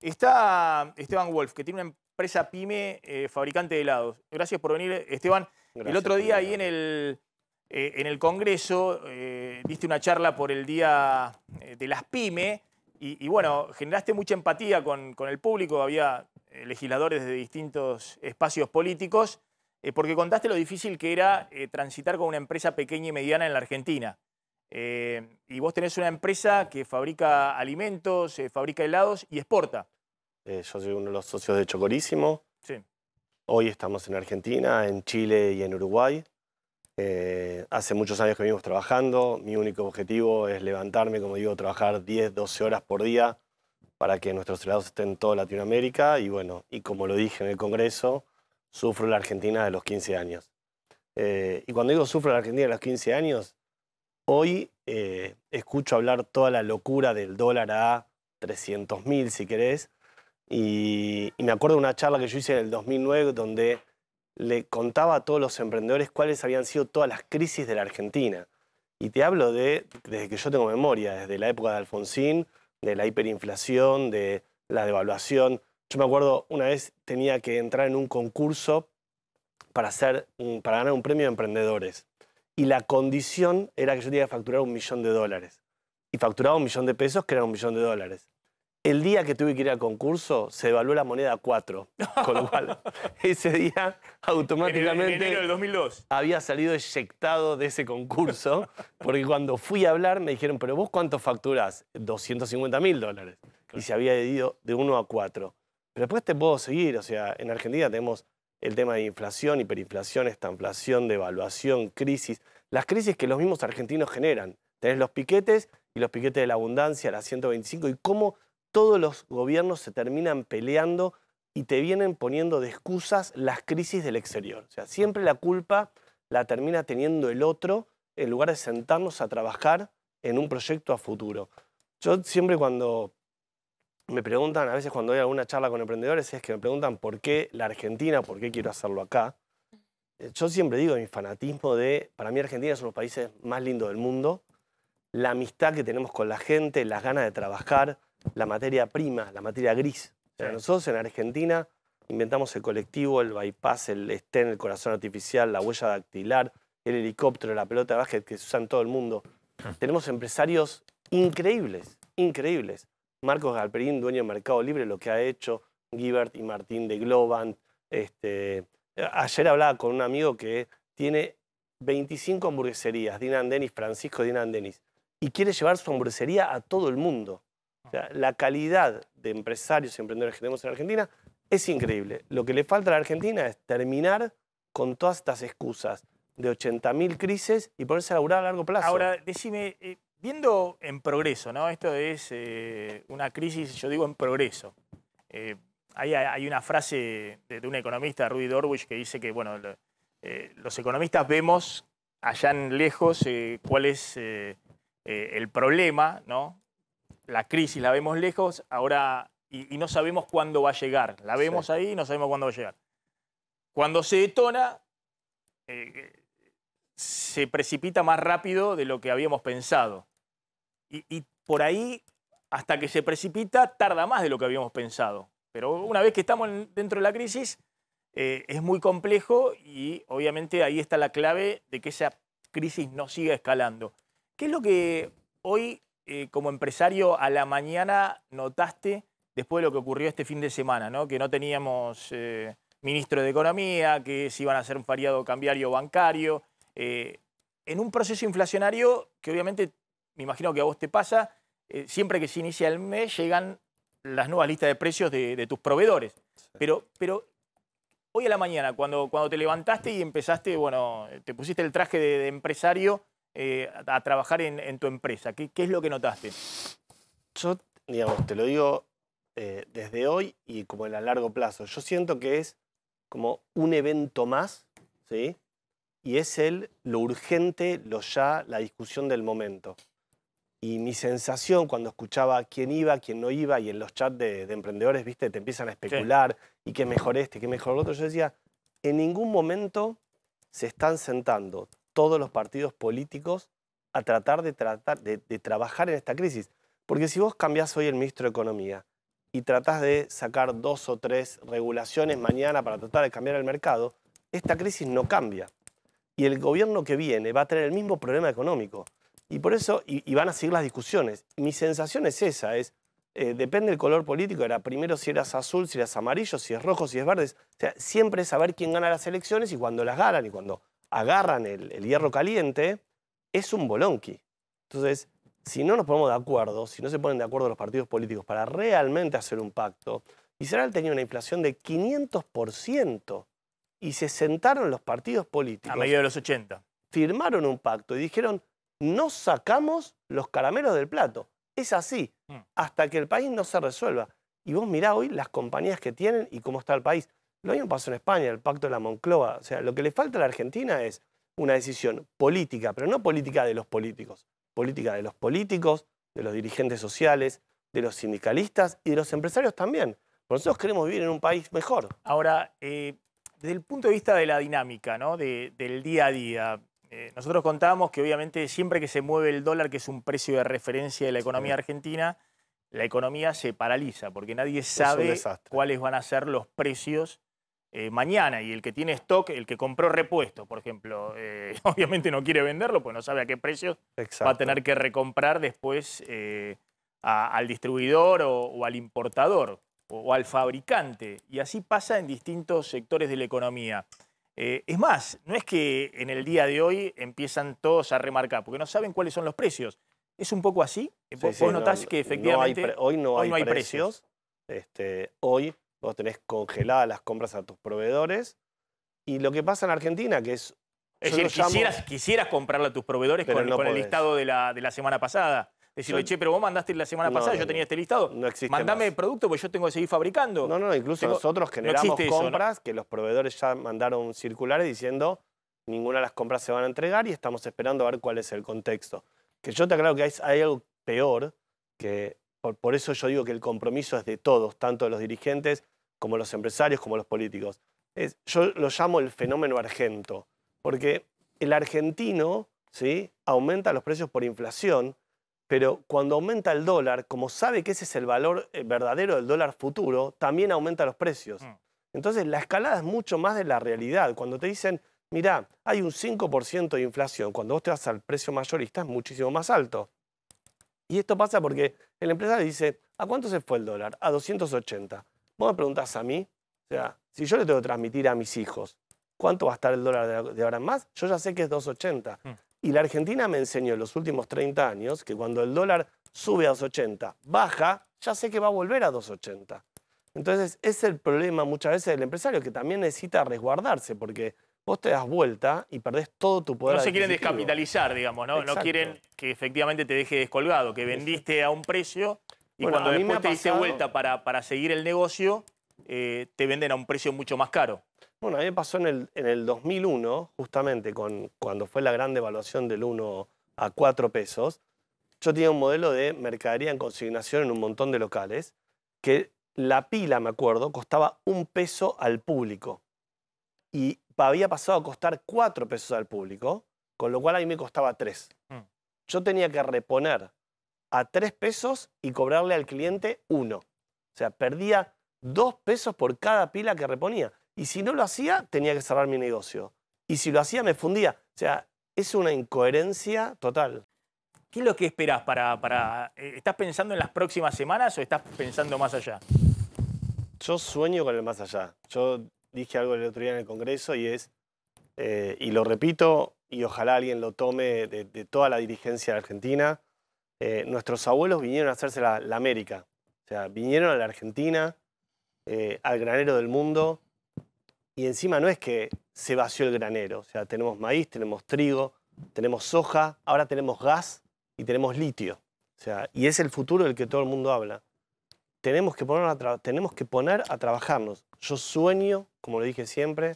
Está Esteban Wolf, que tiene una empresa pyme eh, fabricante de helados. Gracias por venir, Esteban. el otro día ahí eh, en el, Congreso eh, diste una charla por el Día eh, de las Pyme y, bueno, generaste mucha empatía con, con el público, había legisladores de distintos espacios políticos, porque contaste lo difícil que era transitar con una empresa pequeña y mediana en la Argentina. Eh, y vos tenés una empresa que fabrica alimentos, eh, fabrica helados y exporta. Eh, yo soy uno de los socios de Chocorísimo. Sí. Hoy estamos en Argentina, en Chile y en Uruguay. hace muchos años que venimos trabajando. Mi único objetivo es levantarme, como digo, trabajar 10, 12 horas por día para que nuestros helados estén en toda Latinoamérica. Y bueno, y como lo dije en el Congreso, sufro la Argentina de los 15 años. y cuando digo sufro la Argentina de los 15 años, Hoy eh, escucho hablar toda la locura del dólar a 300.000, mil, si querés. Y, me acuerdo de una charla que yo hice en el 2009 donde le contaba a todos los emprendedores cuáles habían sido todas las crisis de la Argentina. Y te hablo de, desde que yo tengo memoria, desde la época de Alfonsín, de la hiperinflación, de la devaluación. Yo me acuerdo una vez tenía que entrar en un concurso para, hacer, para ganar un premio de emprendedores y la condición era que yo tenía que facturar un millón de dólares. Y facturaba un millón de pesos, que era un millón de dólares. El día que tuve que ir al concurso, se devaluó la moneda a 4. Con lo cual, ese día, automáticamente. En 2002. Había salido eyectado de ese concurso, porque cuando fui a hablar me dijeron, ¿pero vos cuánto facturás? 250 mil dólares. Y se había ido de uno a 4. Pero después te puedo seguir, o sea, en Argentina tenemos el tema de inflación, hiperinflación, inflación devaluación, crisis, las crisis que los mismos argentinos generan. Tenés los piquetes y los piquetes de la abundancia, la 125, y cómo todos los gobiernos se terminan peleando y te vienen poniendo de excusas las crisis del exterior. O sea, siempre la culpa la termina teniendo el otro en lugar de sentarnos a trabajar en un proyecto a futuro. Yo siempre cuando me preguntan, a veces cuando doy alguna charla con emprendedores, es que me preguntan por qué la Argentina, por qué quiero hacerlo acá. Eh, yo siempre digo mi fanatismo de, para mí Argentina es uno de los países más lindos del mundo, la amistad que tenemos con la gente, las ganas de trabajar, la materia prima, la materia gris. Nosotros en Argentina inventamos el colectivo, el bypass, el estén, el corazón artificial, la huella dactilar, el helicóptero, la pelota de básquet que se usa en todo el mundo. Hmm. Tenemos empresarios increíbles, increíbles. Marcos Galperín, dueño de Mercado Libre, lo que ha hecho, Givert y Martín de Globant. Este, ayer hablaba con un amigo que tiene 25 hamburgueserías, Dinan Denis, Francisco Dinan Denis, y quiere llevar su hamburguesería a todo el mundo. la calidad de empresarios y emprendedores que tenemos en Argentina es increíble. Lo que le falta a la Argentina es terminar con todas estas excusas de 80.000 crisis y ponerse a laburar a largo plazo. Ahora, decime, eh, Viendo en progreso, ¿no? Esto es eh, una crisis, yo digo en progreso. Eh, hay, una frase de, un economista, Rudy Dorwich, que dice que, bueno, eh, los economistas vemos allá lejos cuál es el problema, ¿no? La crisis la vemos lejos, ahora, y, no sabemos cuándo va a llegar. La vemos ahí y no sabemos cuándo va a llegar. Cuando se detona, se precipita más rápido de lo que habíamos pensado y, por ahí, hasta que se precipita, tarda más de lo que habíamos pensado. Pero una vez que estamos dentro de la crisis, eh, es muy complejo y obviamente ahí está la clave de que esa crisis no siga escalando. ¿Qué es lo que hoy, eh, como empresario, a la mañana notaste después de lo que ocurrió este fin de semana? Que no teníamos eh, ministro de Economía, que se iban a hacer un feriado cambiario bancario. en un proceso inflacionario que obviamente me imagino que a vos te pasa, eh, siempre que se inicia el mes llegan las nuevas listas de precios de, tus proveedores. Pero, pero hoy a la mañana, cuando, cuando te levantaste y empezaste, bueno, te pusiste el traje de, empresario eh, a, trabajar en, tu empresa, ¿Qué, es lo que notaste? Yo, digamos, te lo digo eh, desde hoy y como en a largo plazo. Yo siento que es como un evento más, ¿sí? Y es el, lo urgente, lo ya, la discusión del momento. Y mi sensación cuando escuchaba quién iba, quién no iba, y en los chats de, emprendedores, viste, te empiezan a especular, y qué mejor este, qué mejor otro, yo decía, en ningún momento se están sentando todos los partidos políticos a tratar de, de trabajar en esta crisis. Porque si vos cambiás hoy el ministro de Economía y tratás de sacar dos o tres regulaciones mañana para tratar de cambiar el mercado, esta crisis no cambia. Y el gobierno que viene va a tener el mismo problema económico. Y por eso, y, van a seguir las discusiones. Mi sensación es esa, es, eh, depende del color político, era primero si eras azul, si eras amarillo, si es rojo, si es verde. O sea, siempre es saber quién gana las elecciones y cuando las ganan y cuando agarran el, el hierro caliente, es un bolonqui. Entonces, si no nos ponemos de acuerdo, si no se ponen de acuerdo los partidos políticos para realmente hacer un pacto, Israel tenía una inflación de 500% y se sentaron los partidos políticos. A medio de los 80. Firmaron un pacto y dijeron, no sacamos los caramelos del plato. Es así, mm. hasta que el país no se resuelva. Y vos mirá hoy las compañías que tienen y cómo está el país. Lo mismo pasó en España, el pacto de la Moncloa. O sea, lo que le falta a la Argentina es una decisión política, pero no política de los políticos, política de los políticos, de los dirigentes sociales, de los sindicalistas y de los empresarios también. Nosotros queremos vivir en un país mejor. Ahora, eh, desde el punto de vista de la dinámica, ¿no? del día a día, eh, nosotros contábamos que obviamente siempre que se mueve el dólar, que es un precio de referencia de la economía argentina, la economía se paraliza porque nadie sabe cuáles van a ser los precios eh, mañana. Y el que tiene stock, el que compró repuesto, por ejemplo, eh, obviamente no quiere venderlo, porque no sabe a qué precio va a tener que recomprar después al distribuidor o, al importador o al fabricante. Y así pasa en distintos sectores de la economía. Eh, es más, no es que en el día de hoy empiezan todos a remarcar, porque no saben cuáles son los precios. ¿Es un poco así? ¿Vos, notás que efectivamente hoy, no, hay precios? Este, hoy vos tenés congeladas las compras a tus proveedores. Y lo que pasa en Argentina, que es... Es quisieras, comprarle a tus proveedores con, el listado de la semana pasada. Decirle, che, pero vos mandaste la semana pasada, yo tenía este listado. No existe. Mandame el producto porque yo tengo que seguir fabricando. No, no, incluso nosotros generamos compras que los proveedores ya mandaron circulares diciendo ninguna de las compras se van a entregar y estamos esperando a ver cuál es el contexto. Que yo te aclaro que hay, algo peor, que por, eso yo digo que el compromiso es de todos, tanto de los dirigentes como los empresarios, como los políticos. yo lo llamo el fenómeno argento, porque el argentino ¿sí? aumenta los precios por inflación, pero cuando aumenta el dólar, como sabe que ese es el valor eh, verdadero del dólar futuro, también aumenta los precios. Mm. Entonces la escalada es mucho más de la realidad. Cuando te dicen, mirá, hay un 5% de inflación, cuando vos te vas al precio mayorista es muchísimo más alto. Y esto pasa porque el empresario dice, ¿a cuánto se fue el dólar? A 280. Vos me preguntás a mí, o sea, si yo le tengo que transmitir a mis hijos, ¿cuánto va a estar el dólar de ahora en más? Yo ya sé que es 280. Y la Argentina me enseñó en los últimos 30 años que cuando el dólar sube a 2,80, baja, ya sé que va a volver a 2,80. Entonces, es el problema muchas veces del empresario que también necesita resguardarse porque vos te das vuelta y perdés todo tu poder. No se quieren descapitalizar, digamos, ¿no? No quieren que efectivamente te deje descolgado, que vendiste a un precio y cuando después te hice vuelta para, para seguir el negocio, eh, te venden a un precio mucho más caro. Bueno, a mí me pasó en el, 2001, justamente con, cuando fue la gran devaluación del 1 a 4 pesos, yo tenía un modelo de mercadería en consignación en un montón de locales, que la pila, me acuerdo, costaba un peso al público. Y había pasado a costar 4 pesos al público, con lo cual a mí me costaba 3. Mm. Yo tenía que reponer a 3 pesos y cobrarle al cliente 1. O sea, perdía 2 pesos por cada pila que reponía. Y si no lo hacía, tenía que cerrar mi negocio. Y si lo hacía, me fundía. O sea, es una incoherencia total. ¿Qué es lo que esperás para, eh, ¿Estás pensando en las próximas semanas o estás pensando más allá? Yo sueño con el más allá. Yo dije algo el otro día en el Congreso y es, eh, y lo repito, y ojalá alguien lo tome de, toda la dirigencia de Argentina, eh, nuestros abuelos vinieron a hacerse la, América. O sea, vinieron a la Argentina, al granero del mundo, y encima no es que se vació el granero, o sea, tenemos maíz, tenemos trigo, tenemos soja, ahora tenemos gas y tenemos litio. O sea, y es el futuro del que todo el mundo habla. Tenemos que poner a, tenemos que poner a trabajarnos. Yo sueño, como lo dije siempre,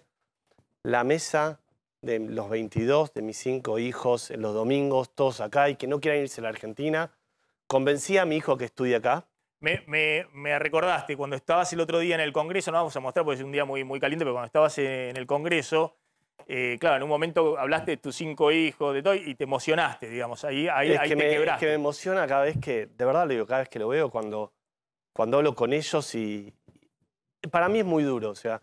la mesa de los 22, de mis cinco hijos, los domingos, todos acá, y que no quieran irse a la Argentina. Convencí a mi hijo que estudie acá, me, recordaste cuando estabas el otro día en el Congreso, no vamos a mostrar porque es un día muy, muy caliente, pero cuando estabas en el Congreso, eh, claro, en un momento hablaste de tus cinco hijos, de todo, y te emocionaste, digamos, ahí, ahí, ahí que te me, quebraste. Es que me emociona cada vez que, de verdad lo digo, cada vez que lo veo, cuando, cuando hablo con ellos y... Para mí es muy duro, o sea,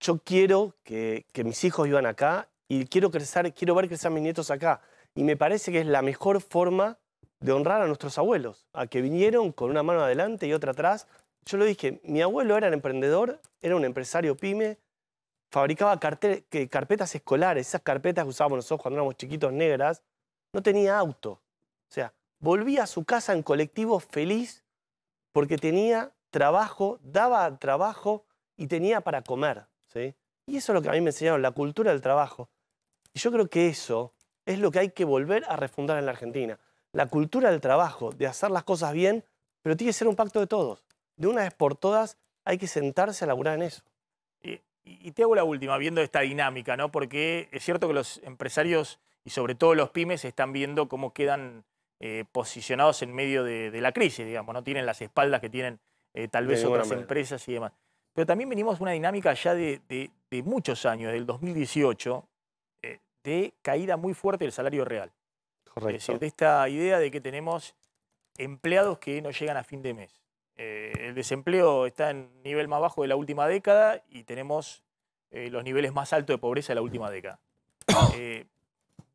yo quiero que, mis hijos vivan acá y quiero crecer, quiero ver crecer a mis nietos acá. Y me parece que es la mejor forma de honrar a nuestros abuelos, a que vinieron con una mano adelante y otra atrás. Yo lo dije, mi abuelo era un emprendedor, era un empresario pyme, fabricaba carpetas escolares, esas carpetas que usábamos nosotros cuando éramos chiquitos negras, no tenía auto. O sea, volvía a su casa en colectivo feliz porque tenía trabajo, daba trabajo y tenía para comer. ¿sí? Y eso es lo que a mí me enseñaron, la cultura del trabajo. Y yo creo que eso es lo que hay que volver a refundar en la Argentina la cultura del trabajo, de hacer las cosas bien, pero tiene que ser un pacto de todos. De una vez por todas hay que sentarse a laburar en eso. Y, te hago la última, viendo esta dinámica, ¿no? Porque es cierto que los empresarios y sobre todo los pymes están viendo cómo quedan eh, posicionados en medio de, la crisis, digamos, no tienen las espaldas que tienen eh, tal vez otras empresas y demás. Pero también venimos una dinámica ya de, muchos años, del 2018, eh, de caída muy fuerte del salario real. Es decir, de esta idea de que tenemos empleados que no llegan a fin de mes. Eh, el desempleo está en nivel más bajo de la última década y tenemos eh, los niveles más altos de pobreza de la última década. Eh,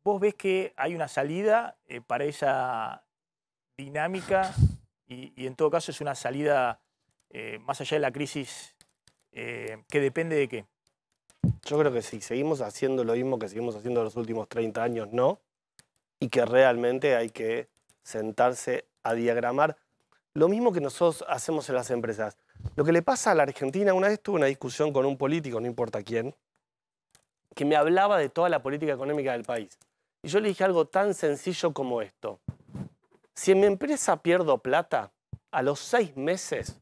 ¿Vos ves que hay una salida para esa dinámica y, en todo caso es una salida más allá de la crisis que depende de qué? Yo creo que si seguimos haciendo lo mismo que seguimos haciendo los últimos 30 años, no y que realmente hay que sentarse a diagramar. Lo mismo que nosotros hacemos en las empresas. Lo que le pasa a la Argentina, una vez tuve una discusión con un político, no importa quién, que me hablaba de toda la política económica del país. Y yo le dije algo tan sencillo como esto. Si en mi empresa pierdo plata, a los seis meses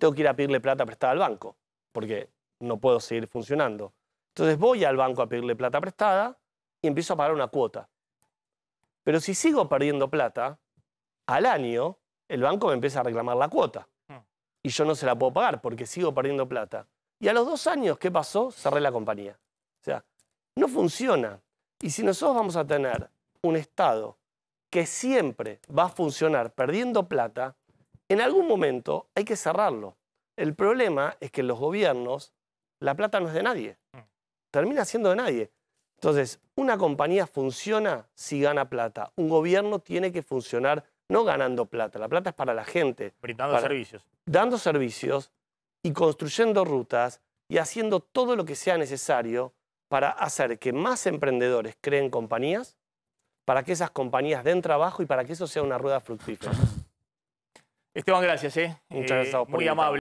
tengo que ir a pedirle plata prestada al banco, porque no puedo seguir funcionando. Entonces voy al banco a pedirle plata prestada y empiezo a pagar una cuota. Pero si sigo perdiendo plata, al año el banco me empieza a reclamar la cuota. Hmm. Y yo no se la puedo pagar porque sigo perdiendo plata. Y a los dos años, ¿qué pasó? Cerré la compañía. O sea, no funciona. Y si nosotros vamos a tener un Estado que siempre va a funcionar perdiendo plata, en algún momento hay que cerrarlo. El problema es que los gobiernos, la plata no es de nadie. Hmm. Termina siendo de nadie. Entonces, una compañía funciona si gana plata. Un gobierno tiene que funcionar no ganando plata. La plata es para la gente. Brindando servicios. Dando servicios y construyendo rutas y haciendo todo lo que sea necesario para hacer que más emprendedores creen compañías, para que esas compañías den trabajo y para que eso sea una rueda fructífera. Esteban, gracias. ¿eh? Muchas eh, gracias. muy amable.